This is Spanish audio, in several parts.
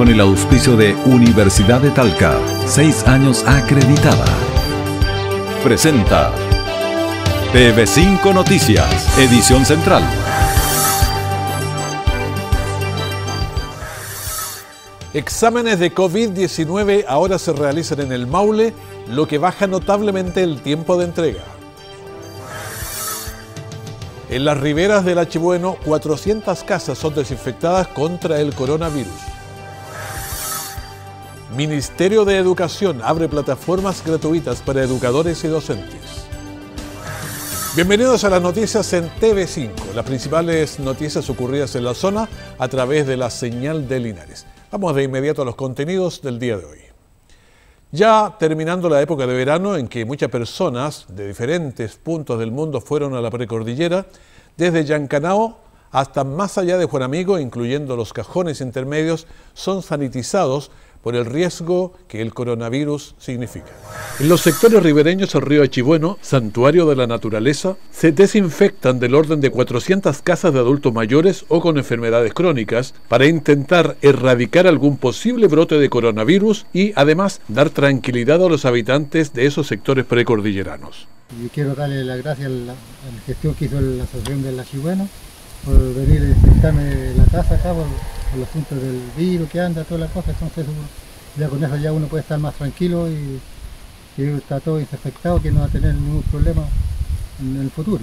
con el auspicio de Universidad de Talca, seis años acreditada. Presenta TV5 Noticias, edición central. Exámenes de COVID-19 ahora se realizan en el Maule, lo que baja notablemente el tiempo de entrega. En las riberas del H. 400 casas son desinfectadas contra el coronavirus. Ministerio de Educación abre plataformas gratuitas para educadores y docentes. Bienvenidos a las noticias en TV5, las principales noticias ocurridas en la zona a través de la señal de Linares. Vamos de inmediato a los contenidos del día de hoy. Ya terminando la época de verano en que muchas personas de diferentes puntos del mundo fueron a la precordillera, desde Yancanao hasta más allá de Juan Amigo, incluyendo los cajones intermedios, son sanitizados por el riesgo que el coronavirus significa. En los sectores ribereños del río Achibueno, santuario de la naturaleza, se desinfectan del orden de 400 casas de adultos mayores o con enfermedades crónicas para intentar erradicar algún posible brote de coronavirus y además dar tranquilidad a los habitantes de esos sectores precordilleranos. Yo quiero darle las gracias a la, gestión que hizo la Asociación del Achibueno por venir a inspectarme la casa acá, por, los puntos del virus que anda, todas las cosas, entonces ya con eso ya uno puede estar más tranquilo y que está todo desinfectado, que no va a tener ningún problema en el futuro.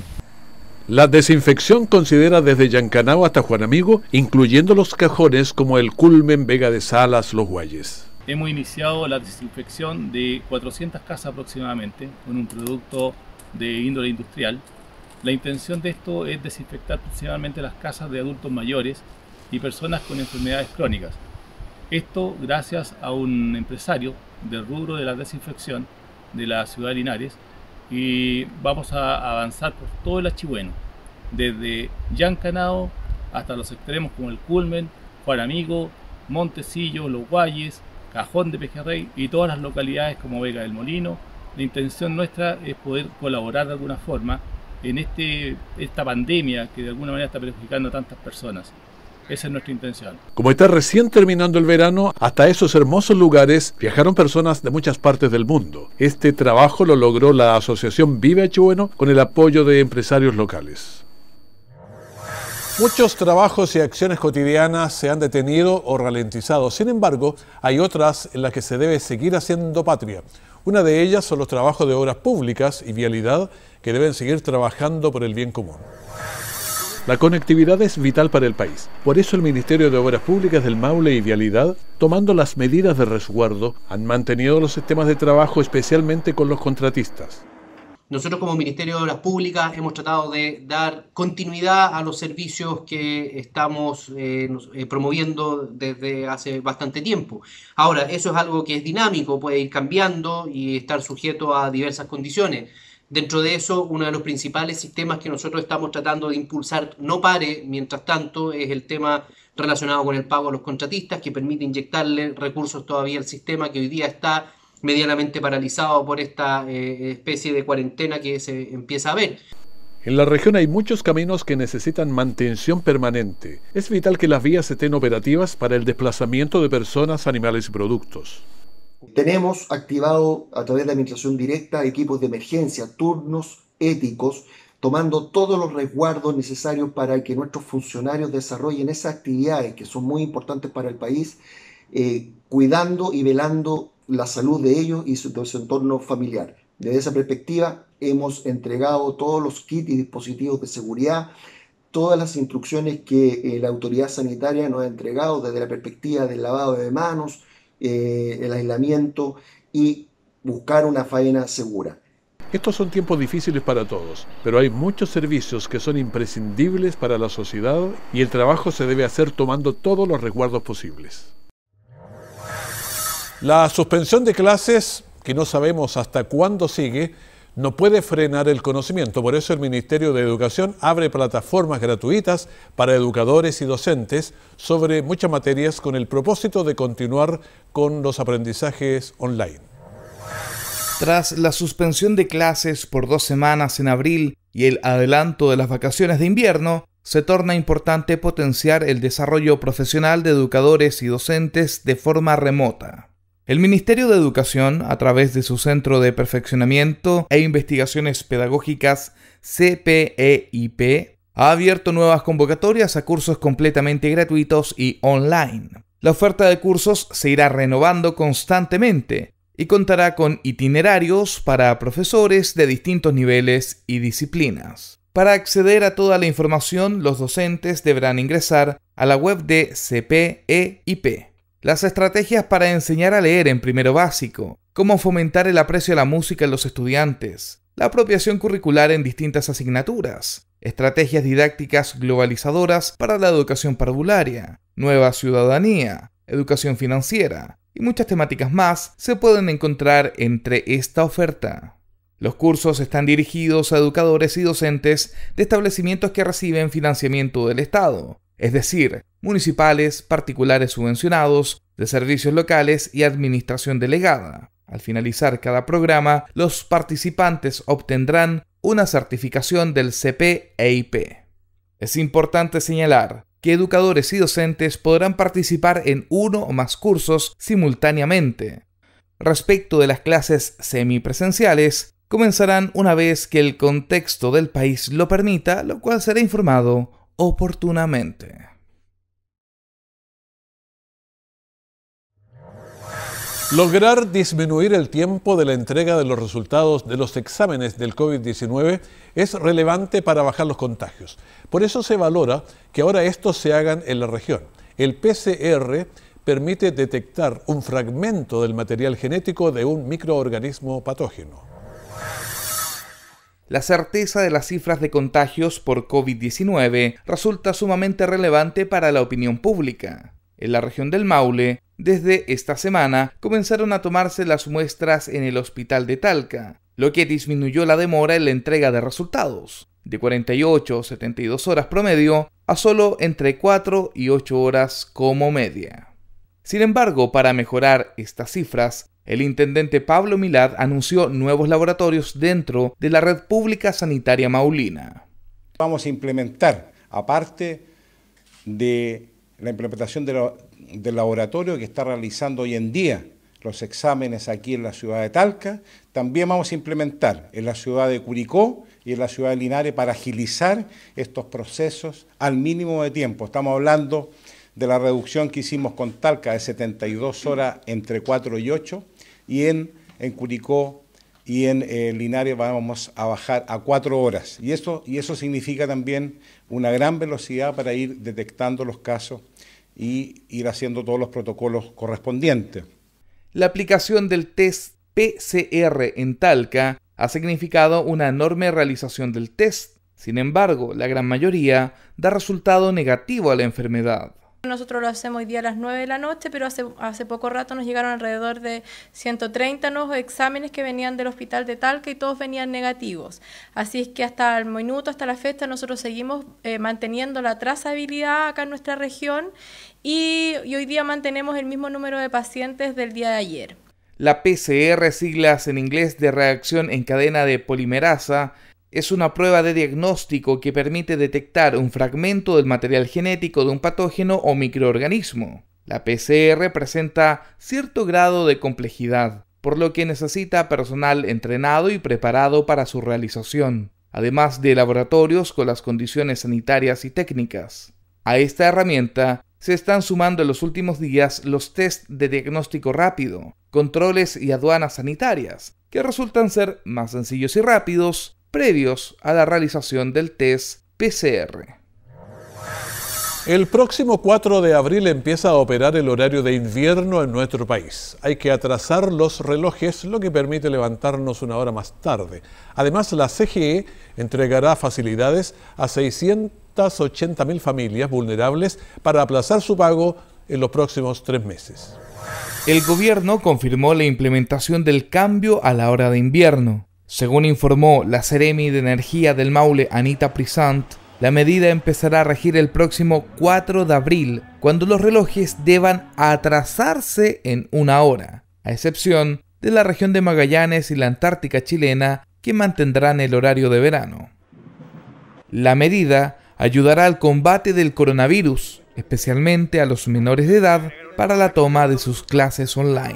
La desinfección considera desde Yancanao hasta Juan Amigo, incluyendo los cajones como el Culmen, Vega de Salas, Los Guayes. Hemos iniciado la desinfección de 400 casas aproximadamente con un producto de índole industrial la intención de esto es desinfectar principalmente las casas de adultos mayores y personas con enfermedades crónicas. Esto gracias a un empresario del rubro de la desinfección de la ciudad de Linares y vamos a avanzar por todo el Achibueno. desde Yancanao hasta los extremos como el Culmen, Juan Amigo, Montecillo, Los Guayes, Cajón de Pejerrey y todas las localidades como Vega del Molino. La intención nuestra es poder colaborar de alguna forma en este, esta pandemia que de alguna manera está perjudicando a tantas personas. Esa es nuestra intención. Como está recién terminando el verano, hasta esos hermosos lugares viajaron personas de muchas partes del mundo. Este trabajo lo logró la asociación Vive Chibueno con el apoyo de empresarios locales. Muchos trabajos y acciones cotidianas se han detenido o ralentizado. Sin embargo, hay otras en las que se debe seguir haciendo patria. Una de ellas son los trabajos de obras públicas y vialidad que deben seguir trabajando por el bien común. La conectividad es vital para el país. Por eso el Ministerio de Obras Públicas del Maule y Vialidad, tomando las medidas de resguardo, han mantenido los sistemas de trabajo especialmente con los contratistas. Nosotros como Ministerio de Obras Públicas hemos tratado de dar continuidad a los servicios que estamos eh, eh, promoviendo desde hace bastante tiempo. Ahora, eso es algo que es dinámico, puede ir cambiando y estar sujeto a diversas condiciones. Dentro de eso, uno de los principales sistemas que nosotros estamos tratando de impulsar no pare, mientras tanto, es el tema relacionado con el pago a los contratistas, que permite inyectarle recursos todavía al sistema que hoy día está medianamente paralizado por esta eh, especie de cuarentena que se empieza a ver. En la región hay muchos caminos que necesitan mantención permanente. Es vital que las vías estén operativas para el desplazamiento de personas, animales y productos. Tenemos activado a través de la administración directa equipos de emergencia, turnos éticos, tomando todos los resguardos necesarios para que nuestros funcionarios desarrollen esas actividades que son muy importantes para el país, eh, cuidando y velando la salud de ellos y su, de su entorno familiar. Desde esa perspectiva, hemos entregado todos los kits y dispositivos de seguridad, todas las instrucciones que eh, la autoridad sanitaria nos ha entregado desde la perspectiva del lavado de manos, eh, el aislamiento y buscar una faena segura. Estos son tiempos difíciles para todos, pero hay muchos servicios que son imprescindibles para la sociedad y el trabajo se debe hacer tomando todos los resguardos posibles. La suspensión de clases, que no sabemos hasta cuándo sigue, no puede frenar el conocimiento. Por eso el Ministerio de Educación abre plataformas gratuitas para educadores y docentes sobre muchas materias con el propósito de continuar con los aprendizajes online. Tras la suspensión de clases por dos semanas en abril y el adelanto de las vacaciones de invierno, se torna importante potenciar el desarrollo profesional de educadores y docentes de forma remota. El Ministerio de Educación, a través de su Centro de Perfeccionamiento e Investigaciones Pedagógicas CPEIP, e ha abierto nuevas convocatorias a cursos completamente gratuitos y online. La oferta de cursos se irá renovando constantemente y contará con itinerarios para profesores de distintos niveles y disciplinas. Para acceder a toda la información, los docentes deberán ingresar a la web de CPEIP. E las estrategias para enseñar a leer en primero básico, cómo fomentar el aprecio a la música en los estudiantes, la apropiación curricular en distintas asignaturas, estrategias didácticas globalizadoras para la educación parvularia, nueva ciudadanía, educación financiera y muchas temáticas más se pueden encontrar entre esta oferta. Los cursos están dirigidos a educadores y docentes de establecimientos que reciben financiamiento del Estado, es decir, municipales, particulares subvencionados, de servicios locales y administración delegada. Al finalizar cada programa, los participantes obtendrán una certificación del CPEIP. E es importante señalar que educadores y docentes podrán participar en uno o más cursos simultáneamente. Respecto de las clases semipresenciales, comenzarán una vez que el contexto del país lo permita, lo cual será informado oportunamente. Lograr disminuir el tiempo de la entrega de los resultados de los exámenes del COVID-19 es relevante para bajar los contagios. Por eso se valora que ahora estos se hagan en la región. El PCR permite detectar un fragmento del material genético de un microorganismo patógeno. La certeza de las cifras de contagios por COVID-19 resulta sumamente relevante para la opinión pública. En la región del Maule, desde esta semana comenzaron a tomarse las muestras en el hospital de Talca, lo que disminuyó la demora en la entrega de resultados, de 48 a 72 horas promedio a solo entre 4 y 8 horas como media. Sin embargo, para mejorar estas cifras, el intendente Pablo Milad anunció nuevos laboratorios dentro de la red pública sanitaria maulina. Vamos a implementar, aparte de la implementación del laboratorio que está realizando hoy en día los exámenes aquí en la ciudad de Talca, también vamos a implementar en la ciudad de Curicó y en la ciudad de Linares para agilizar estos procesos al mínimo de tiempo. Estamos hablando de la reducción que hicimos con Talca de 72 horas entre 4 y 8 y en, Curicó y en eh, Linares vamos a bajar a 4 horas. Y eso, y eso significa también una gran velocidad para ir detectando los casos y ir haciendo todos los protocolos correspondientes. La aplicación del test PCR en Talca ha significado una enorme realización del test. Sin embargo, la gran mayoría da resultado negativo a la enfermedad. Nosotros lo hacemos hoy día a las 9 de la noche, pero hace, poco rato nos llegaron alrededor de 130 nuevos exámenes que venían del hospital de Talca y todos venían negativos. Así es que hasta el minuto, hasta la fecha, nosotros seguimos eh, manteniendo la trazabilidad acá en nuestra región y hoy día mantenemos el mismo número de pacientes del día de ayer. La PCR, siglas en inglés de reacción en cadena de polimerasa, es una prueba de diagnóstico que permite detectar un fragmento del material genético de un patógeno o microorganismo. La PCR presenta cierto grado de complejidad, por lo que necesita personal entrenado y preparado para su realización, además de laboratorios con las condiciones sanitarias y técnicas. A esta herramienta se están sumando en los últimos días los test de diagnóstico rápido, controles y aduanas sanitarias, que resultan ser más sencillos y rápidos previos a la realización del test PCR. El próximo 4 de abril empieza a operar el horario de invierno en nuestro país. Hay que atrasar los relojes, lo que permite levantarnos una hora más tarde. Además, la CGE entregará facilidades a 680.000 familias vulnerables para aplazar su pago en los próximos tres meses. El gobierno confirmó la implementación del cambio a la hora de invierno. Según informó la Ceremi de Energía del Maule, Anita Prisant, la medida empezará a regir el próximo 4 de abril, cuando los relojes deban atrasarse en una hora, a excepción de la región de Magallanes y la Antártica chilena, que mantendrán el horario de verano. La medida ayudará al combate del coronavirus, especialmente a los menores de edad, para la toma de sus clases online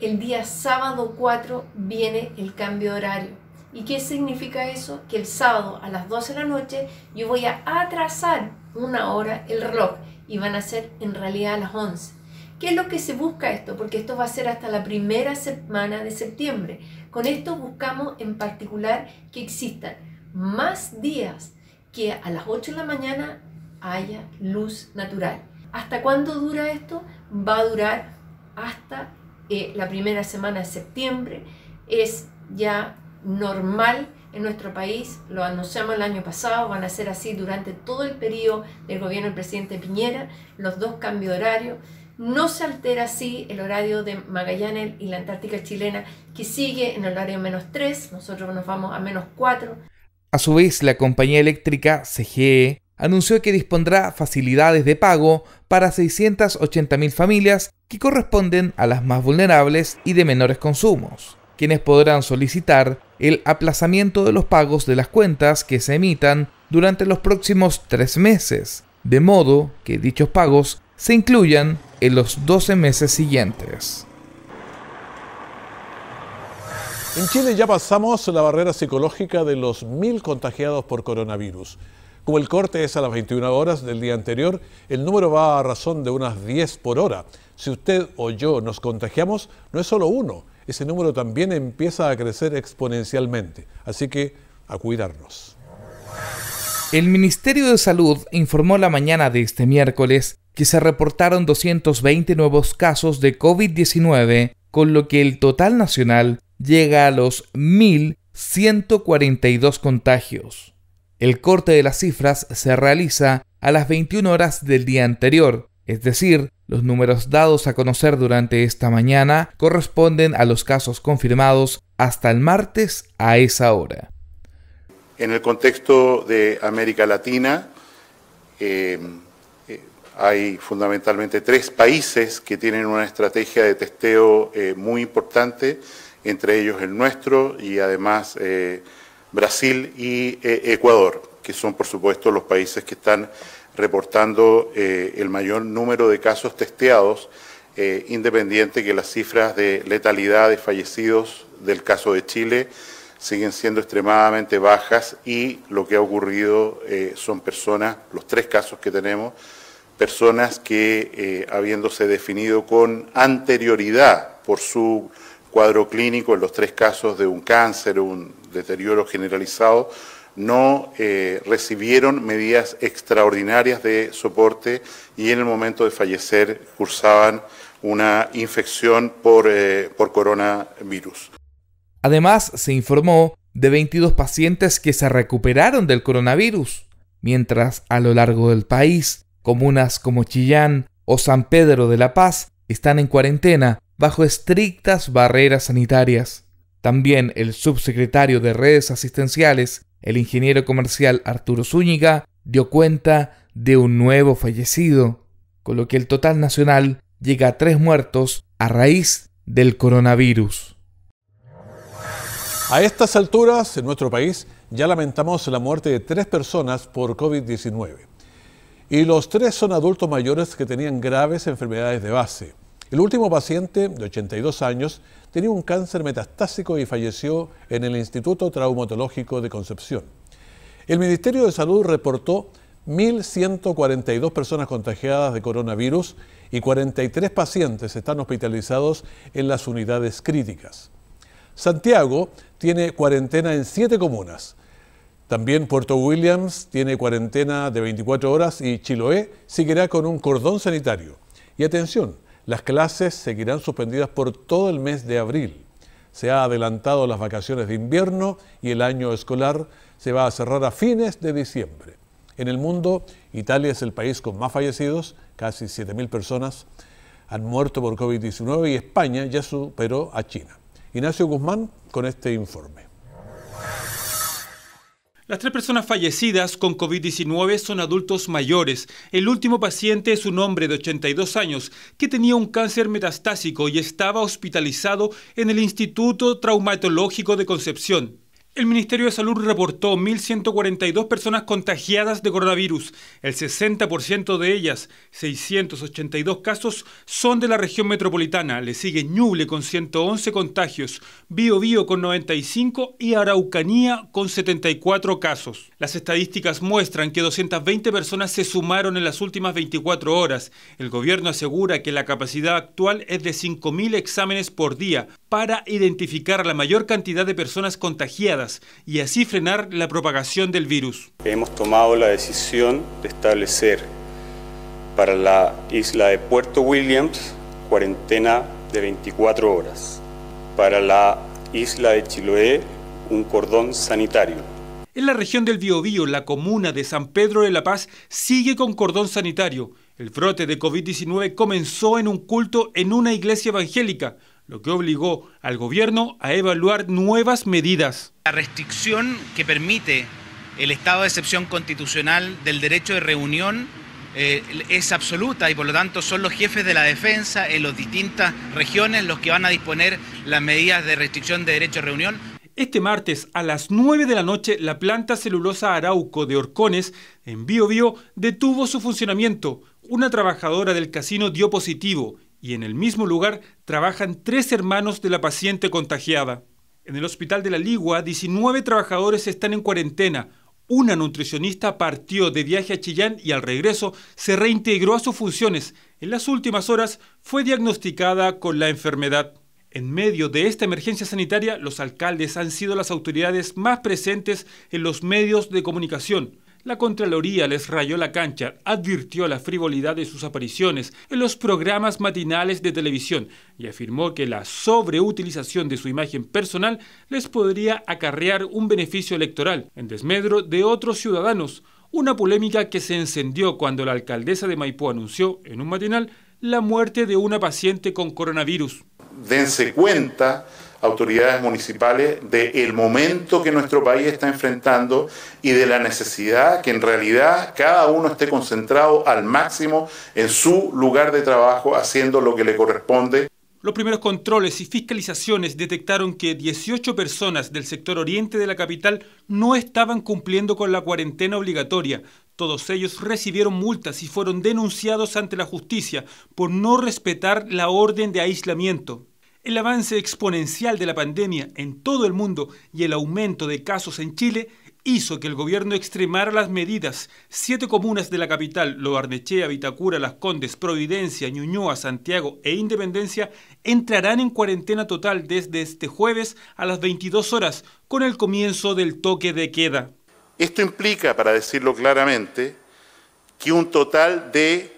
el día sábado 4 viene el cambio de horario. ¿Y qué significa eso? Que el sábado a las 12 de la noche yo voy a atrasar una hora el reloj y van a ser en realidad a las 11. ¿Qué es lo que se busca esto? Porque esto va a ser hasta la primera semana de septiembre. Con esto buscamos en particular que existan más días que a las 8 de la mañana haya luz natural. ¿Hasta cuándo dura esto? Va a durar hasta eh, la primera semana de septiembre, es ya normal en nuestro país, lo anunciamos el año pasado, van a ser así durante todo el periodo del gobierno del presidente Piñera, los dos cambios de horario. No se altera así el horario de Magallanes y la Antártica chilena, que sigue en el horario menos 3, nosotros nos vamos a menos 4. A su vez, la compañía eléctrica CGE anunció que dispondrá facilidades de pago para 680.000 familias que corresponden a las más vulnerables y de menores consumos, quienes podrán solicitar el aplazamiento de los pagos de las cuentas que se emitan durante los próximos tres meses, de modo que dichos pagos se incluyan en los 12 meses siguientes. En Chile ya pasamos la barrera psicológica de los mil contagiados por coronavirus. Como el corte es a las 21 horas del día anterior, el número va a razón de unas 10 por hora. Si usted o yo nos contagiamos, no es solo uno, ese número también empieza a crecer exponencialmente. Así que a cuidarnos. El Ministerio de Salud informó la mañana de este miércoles que se reportaron 220 nuevos casos de COVID-19, con lo que el total nacional llega a los 1.142 contagios. El corte de las cifras se realiza a las 21 horas del día anterior, es decir, los números dados a conocer durante esta mañana corresponden a los casos confirmados hasta el martes a esa hora. En el contexto de América Latina, eh, eh, hay fundamentalmente tres países que tienen una estrategia de testeo eh, muy importante, entre ellos el nuestro y además Brasil y eh, Ecuador, que son por supuesto los países que están reportando eh, el mayor número de casos testeados, eh, independiente que las cifras de letalidad de fallecidos del caso de Chile siguen siendo extremadamente bajas y lo que ha ocurrido son personas, los tres casos que tenemos, personas que habiéndose definido con anterioridad por su cuadro clínico en los tres casos de un cáncer, un deterioro generalizado, no eh, recibieron medidas extraordinarias de soporte y en el momento de fallecer cursaban una infección por, eh, por coronavirus. Además, se informó de 22 pacientes que se recuperaron del coronavirus, mientras a lo largo del país, comunas como Chillán o San Pedro de la Paz están en cuarentena bajo estrictas barreras sanitarias. También el subsecretario de redes asistenciales, el ingeniero comercial Arturo Zúñiga, dio cuenta de un nuevo fallecido, con lo que el total nacional llega a tres muertos a raíz del coronavirus. A estas alturas, en nuestro país, ya lamentamos la muerte de tres personas por COVID-19. Y los tres son adultos mayores que tenían graves enfermedades de base. El último paciente, de 82 años, tenía un cáncer metastásico y falleció en el Instituto Traumatológico de Concepción. El Ministerio de Salud reportó 1.142 personas contagiadas de coronavirus y 43 pacientes están hospitalizados en las unidades críticas. Santiago tiene cuarentena en siete comunas. También Puerto Williams tiene cuarentena de 24 horas y Chiloé seguirá con un cordón sanitario. Y atención, las clases seguirán suspendidas por todo el mes de abril. Se ha adelantado las vacaciones de invierno y el año escolar se va a cerrar a fines de diciembre. En el mundo, Italia es el país con más fallecidos, casi 7.000 personas han muerto por COVID-19 y España ya superó a China. Ignacio Guzmán con este informe. Las tres personas fallecidas con COVID-19 son adultos mayores. El último paciente es un hombre de 82 años que tenía un cáncer metastásico y estaba hospitalizado en el Instituto Traumatológico de Concepción. El Ministerio de Salud reportó 1.142 personas contagiadas de coronavirus. El 60% de ellas, 682 casos, son de la región metropolitana. Le sigue Ñuble con 111 contagios, Bio Bio con 95 y Araucanía con 74 casos. Las estadísticas muestran que 220 personas se sumaron en las últimas 24 horas. El gobierno asegura que la capacidad actual es de 5.000 exámenes por día para identificar la mayor cantidad de personas contagiadas y así frenar la propagación del virus. Hemos tomado la decisión de establecer para la isla de Puerto Williams cuarentena de 24 horas, para la isla de Chiloé un cordón sanitario en la región del Biobío, la comuna de San Pedro de la Paz sigue con cordón sanitario. El brote de COVID-19 comenzó en un culto en una iglesia evangélica, lo que obligó al gobierno a evaluar nuevas medidas. La restricción que permite el estado de excepción constitucional del derecho de reunión eh, es absoluta y por lo tanto son los jefes de la defensa en las distintas regiones los que van a disponer las medidas de restricción de derecho de reunión. Este martes a las 9 de la noche la planta celulosa Arauco de Orcones en Bio, Bio detuvo su funcionamiento. Una trabajadora del casino dio positivo y en el mismo lugar trabajan tres hermanos de la paciente contagiada. En el hospital de la Ligua, 19 trabajadores están en cuarentena. Una nutricionista partió de viaje a Chillán y al regreso se reintegró a sus funciones. En las últimas horas fue diagnosticada con la enfermedad. En medio de esta emergencia sanitaria, los alcaldes han sido las autoridades más presentes en los medios de comunicación. La Contraloría les rayó la cancha, advirtió la frivolidad de sus apariciones en los programas matinales de televisión y afirmó que la sobreutilización de su imagen personal les podría acarrear un beneficio electoral en desmedro de otros ciudadanos. Una polémica que se encendió cuando la alcaldesa de Maipú anunció en un matinal la muerte de una paciente con coronavirus. Dense cuenta autoridades municipales del momento que nuestro país está enfrentando y de la necesidad que en realidad cada uno esté concentrado al máximo en su lugar de trabajo haciendo lo que le corresponde. Los primeros controles y fiscalizaciones detectaron que 18 personas del sector oriente de la capital no estaban cumpliendo con la cuarentena obligatoria. Todos ellos recibieron multas y fueron denunciados ante la justicia por no respetar la orden de aislamiento. El avance exponencial de la pandemia en todo el mundo y el aumento de casos en Chile hizo que el gobierno extremara las medidas. Siete comunas de la capital, Lobarnechea, Vitacura, Las Condes, Providencia, Ñuñoa, Santiago e Independencia, entrarán en cuarentena total desde este jueves a las 22 horas, con el comienzo del toque de queda. Esto implica, para decirlo claramente, que un total de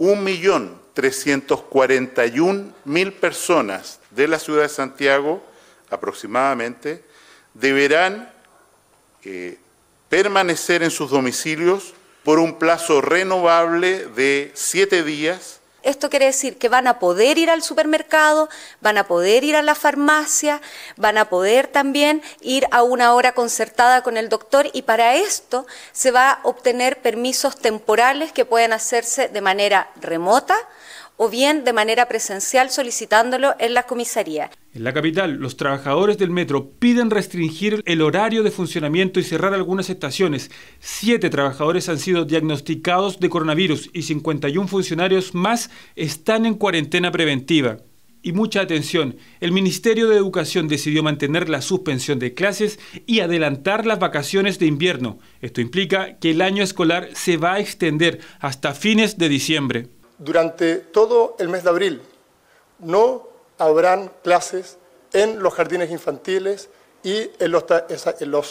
1.341.000 personas de la ciudad de Santiago, aproximadamente, deberán eh, permanecer en sus domicilios por un plazo renovable de siete días. Esto quiere decir que van a poder ir al supermercado, van a poder ir a la farmacia, van a poder también ir a una hora concertada con el doctor y para esto se va a obtener permisos temporales que pueden hacerse de manera remota o bien de manera presencial solicitándolo en la comisaría. En la capital, los trabajadores del metro piden restringir el horario de funcionamiento y cerrar algunas estaciones. Siete trabajadores han sido diagnosticados de coronavirus y 51 funcionarios más están en cuarentena preventiva. Y mucha atención, el Ministerio de Educación decidió mantener la suspensión de clases y adelantar las vacaciones de invierno. Esto implica que el año escolar se va a extender hasta fines de diciembre durante todo el mes de abril no habrán clases en los jardines infantiles y en los,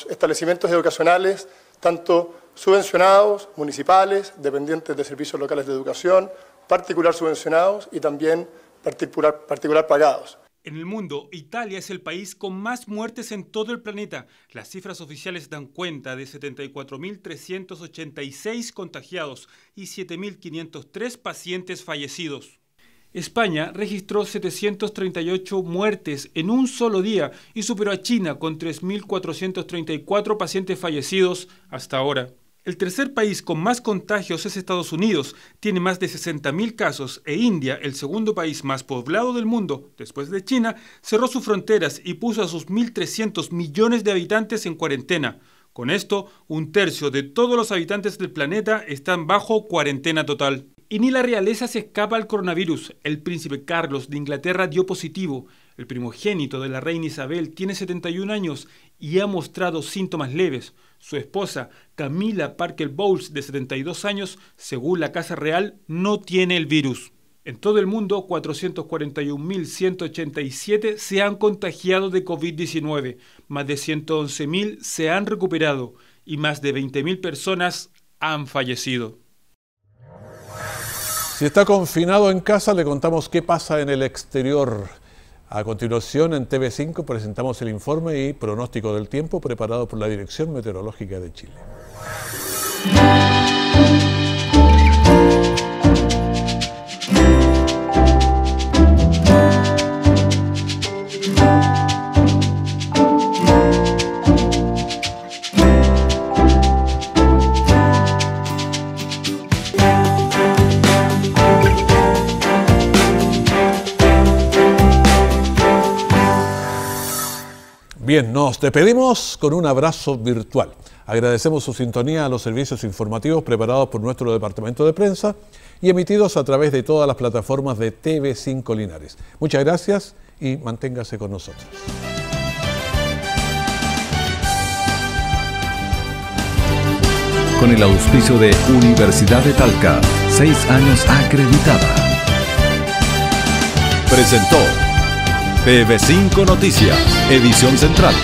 establecimientos educacionales, tanto subvencionados, municipales, dependientes de servicios locales de educación, particular subvencionados y también particular pagados. En el mundo, Italia es el país con más muertes en todo el planeta. Las cifras oficiales dan cuenta de 74.386 contagiados y 7.503 pacientes fallecidos. España registró 738 muertes en un solo día y superó a China con 3.434 pacientes fallecidos hasta ahora. El tercer país con más contagios es Estados Unidos, tiene más de 60.000 casos e India, el segundo país más poblado del mundo después de China, cerró sus fronteras y puso a sus 1.300 millones de habitantes en cuarentena. Con esto, un tercio de todos los habitantes del planeta están bajo cuarentena total. Y ni la realeza se escapa al coronavirus. El príncipe Carlos de Inglaterra dio positivo. El primogénito de la reina Isabel tiene 71 años y ha mostrado síntomas leves. Su esposa, Camila Parker Bowles, de 72 años, según la Casa Real, no tiene el virus. En todo el mundo, 441.187 se han contagiado de COVID-19, más de 111.000 se han recuperado y más de 20.000 personas han fallecido. Si está confinado en casa, le contamos qué pasa en el exterior. A continuación, en TV5 presentamos el informe y pronóstico del tiempo preparado por la Dirección Meteorológica de Chile. Bien, nos despedimos con un abrazo virtual. Agradecemos su sintonía a los servicios informativos preparados por nuestro departamento de prensa y emitidos a través de todas las plataformas de TV5 Linares. Muchas gracias y manténgase con nosotros. Con el auspicio de Universidad de Talca, seis años acreditada. Presentó. TV5 Noticias, edición central.